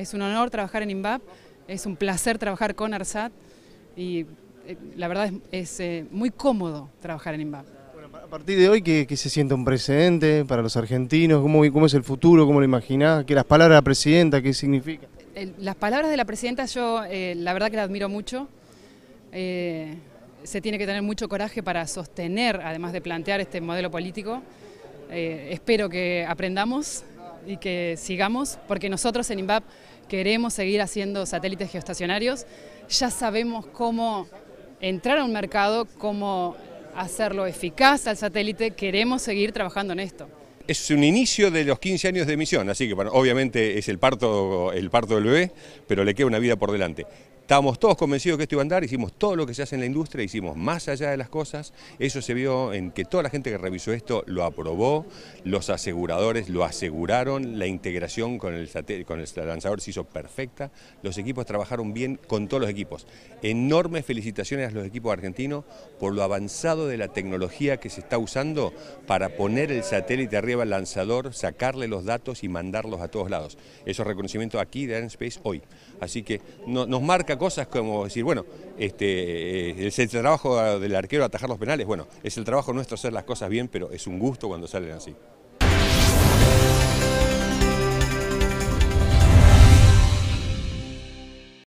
Es un honor trabajar en INVAP, es un placer trabajar con ARSAT y eh, la verdad es, eh, muy cómodo trabajar en INVAP. Bueno, a partir de hoy, ¿qué, se siente un precedente para los argentinos? ¿Cómo, es el futuro? ¿Cómo lo imaginás? ¿Qué las palabras de la presidenta, qué significa? Las palabras de la presidenta yo eh, la verdad que la admiro mucho. se tiene que tener mucho coraje para sostener, además de plantear este modelo político. espero que aprendamos y que sigamos, porque nosotros en INVAP queremos seguir haciendo satélites geoestacionarios, ya sabemos cómo entrar a un mercado, cómo hacerlo eficaz al satélite, queremos seguir trabajando en esto es un inicio de los 15 años de misión, así que bueno, obviamente es el parto, el parto del bebé, pero le queda una vida por delante. Estábamos todos convencidos que esto iba a andar, hicimos todo lo que se hace en la industria, hicimos más allá de las cosas. Eso se vio en que toda la gente que revisó esto lo aprobó, los aseguradores lo aseguraron, la integración con el, con el lanzador se hizo perfecta, los equipos trabajaron bien con todos los equipos. Enormes felicitaciones a los equipos argentinos por lo avanzado de la tecnología que se está usando para poner el satélite arriba al lanzador, sacarle los datos y mandarlos a todos lados. Eso es reconocimiento aquí de Airspace hoy. Así que nos marca cosas como decir, bueno, este, eh, es el trabajo del arquero atajar los penales, bueno, es el trabajo nuestro hacer las cosas bien, pero es un gusto cuando salen así.